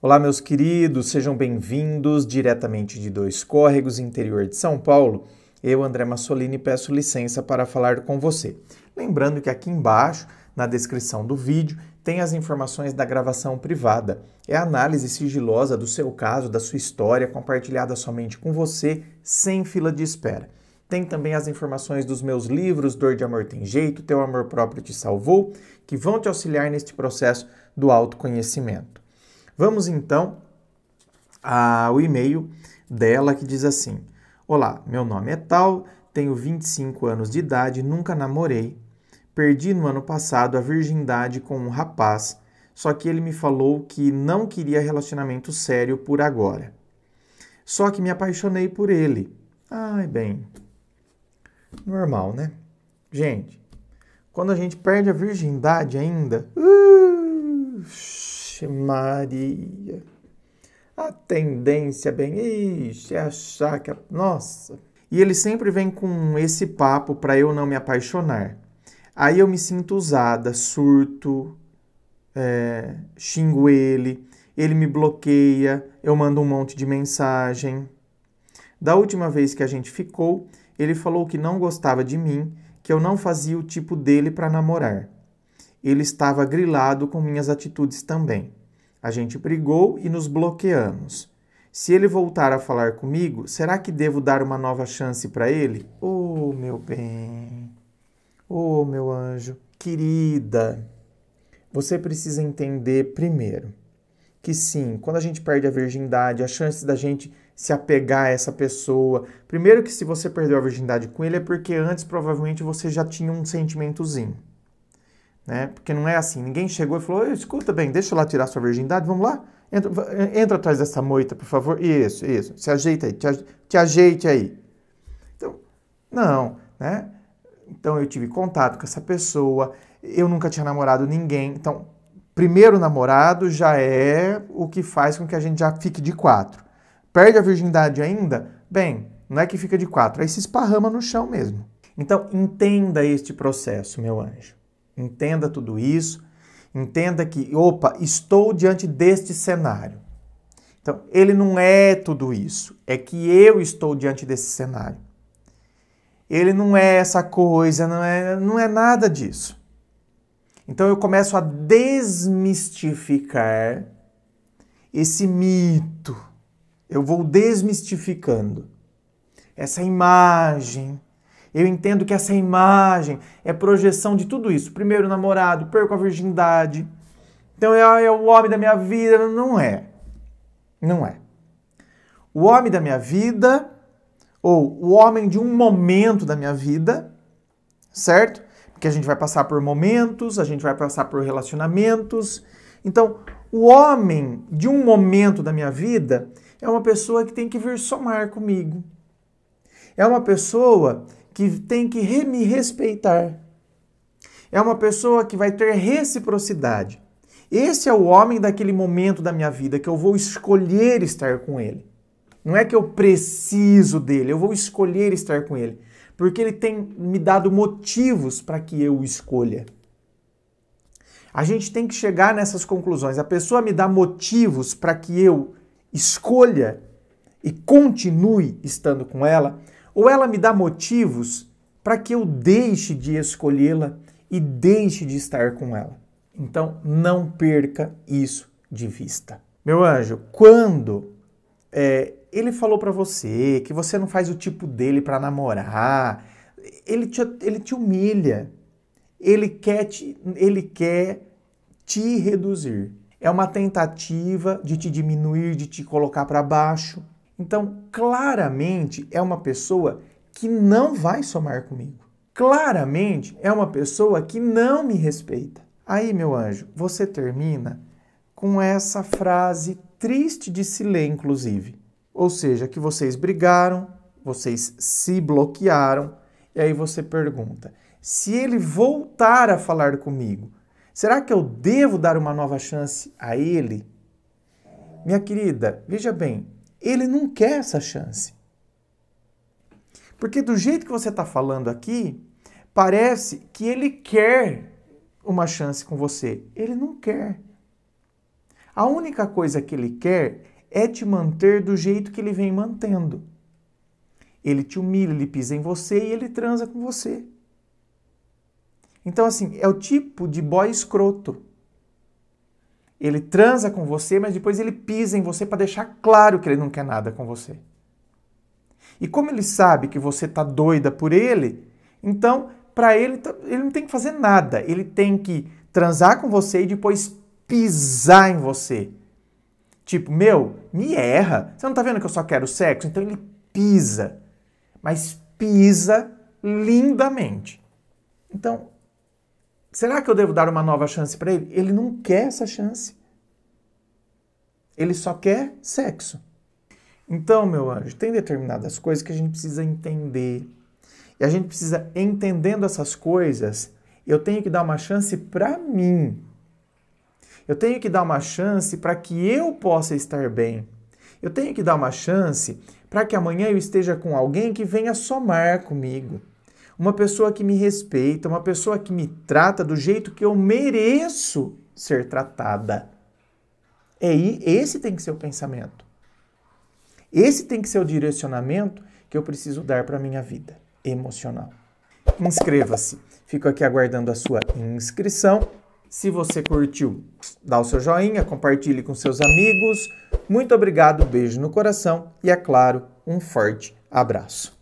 Olá, meus queridos, sejam bem-vindos diretamente de Dois Córregos, interior de São Paulo. Eu, André Massolini, peço licença para falar com você. Lembrando que aqui embaixo, na descrição do vídeo, tem as informações da gravação privada. É a análise sigilosa do seu caso, da sua história, compartilhada somente com você, sem fila de espera. Tem também as informações dos meus livros Dor de Amor Tem Jeito, Teu Amor Próprio Te Salvou, que vão te auxiliar neste processo do autoconhecimento. Vamos então ao e-mail dela que diz assim: Olá, meu nome é Tal, tenho 25 anos de idade, nunca namorei. Perdi no ano passado a virgindade com um rapaz, só que ele me falou que não queria relacionamento sério por agora. Só que me apaixonei por ele. Ai, bem. Normal, né? Gente, quando a gente perde a virgindade ainda. Uh, Ixi, Maria. A tendência, é bem, ixi, é achar que. A... Nossa. E ele sempre vem com esse papo para eu não me apaixonar. Aí eu me sinto usada, surto, é, xingo ele, ele me bloqueia, eu mando um monte de mensagem. Da última vez que a gente ficou, ele falou que não gostava de mim, que eu não fazia o tipo dele para namorar ele estava grilado com minhas atitudes também. A gente brigou e nos bloqueamos. Se ele voltar a falar comigo, será que devo dar uma nova chance para ele? Oh, meu bem. Oh, meu anjo. Querida, você precisa entender primeiro que sim, quando a gente perde a virgindade, a chance da gente se apegar a essa pessoa. Primeiro que se você perdeu a virgindade com ele é porque antes provavelmente você já tinha um sentimentozinho. Né? Porque não é assim, ninguém chegou e falou, escuta bem, deixa lá tirar sua virgindade, vamos lá? Entra, entra atrás dessa moita, por favor. Isso, isso, se ajeita aí, te, te ajeite aí. Então, não, né? Então eu tive contato com essa pessoa, eu nunca tinha namorado ninguém. Então, primeiro namorado já é o que faz com que a gente já fique de quatro. Perde a virgindade ainda? Bem, não é que fica de quatro, aí é se esparrama no chão mesmo. Então, entenda este processo, meu anjo. Entenda tudo isso, entenda que, opa, estou diante deste cenário. Então, ele não é tudo isso, é que eu estou diante desse cenário. Ele não é essa coisa, não é, não é nada disso. Então eu começo a desmistificar esse mito. Eu vou desmistificando essa imagem eu entendo que essa imagem é projeção de tudo isso. Primeiro namorado, perco a virgindade. Então é, é o homem da minha vida. Não é. Não é. O homem da minha vida, ou o homem de um momento da minha vida, certo? Porque a gente vai passar por momentos, a gente vai passar por relacionamentos. Então, o homem de um momento da minha vida é uma pessoa que tem que vir somar comigo. É uma pessoa que tem que me respeitar. É uma pessoa que vai ter reciprocidade. Esse é o homem daquele momento da minha vida que eu vou escolher estar com ele. Não é que eu preciso dele, eu vou escolher estar com ele, porque ele tem me dado motivos para que eu escolha. A gente tem que chegar nessas conclusões. A pessoa me dá motivos para que eu escolha e continue estando com ela. Ou ela me dá motivos para que eu deixe de escolhê-la e deixe de estar com ela. Então, não perca isso de vista. Meu anjo, quando é, ele falou para você que você não faz o tipo dele para namorar, ele te, ele te humilha, ele quer te, ele quer te reduzir. É uma tentativa de te diminuir, de te colocar para baixo. Então, claramente é uma pessoa que não vai somar comigo. Claramente é uma pessoa que não me respeita. Aí, meu anjo, você termina com essa frase triste de se ler, inclusive. Ou seja, que vocês brigaram, vocês se bloquearam, e aí você pergunta: se ele voltar a falar comigo, será que eu devo dar uma nova chance a ele? Minha querida, veja bem, ele não quer essa chance. Porque do jeito que você está falando aqui, parece que ele quer uma chance com você. Ele não quer. A única coisa que ele quer é te manter do jeito que ele vem mantendo. Ele te humilha, ele pisa em você e ele transa com você. Então, assim, é o tipo de boy escroto. Ele transa com você, mas depois ele pisa em você para deixar claro que ele não quer nada com você. E como ele sabe que você tá doida por ele, então para ele tá, ele não tem que fazer nada, ele tem que transar com você e depois pisar em você. Tipo, meu, me erra. Você não tá vendo que eu só quero sexo? Então ele pisa. Mas pisa lindamente. Então, Será que eu devo dar uma nova chance para ele? Ele não quer essa chance. Ele só quer sexo. Então, meu anjo, tem determinadas coisas que a gente precisa entender. E a gente precisa, entendendo essas coisas, eu tenho que dar uma chance para mim. Eu tenho que dar uma chance para que eu possa estar bem. Eu tenho que dar uma chance para que amanhã eu esteja com alguém que venha somar comigo uma pessoa que me respeita, uma pessoa que me trata do jeito que eu mereço ser tratada. É, esse tem que ser o pensamento. Esse tem que ser o direcionamento que eu preciso dar para a minha vida emocional. Inscreva-se. Fico aqui aguardando a sua inscrição. Se você curtiu, dá o seu joinha, compartilhe com seus amigos. Muito obrigado, beijo no coração e, é claro, um forte abraço.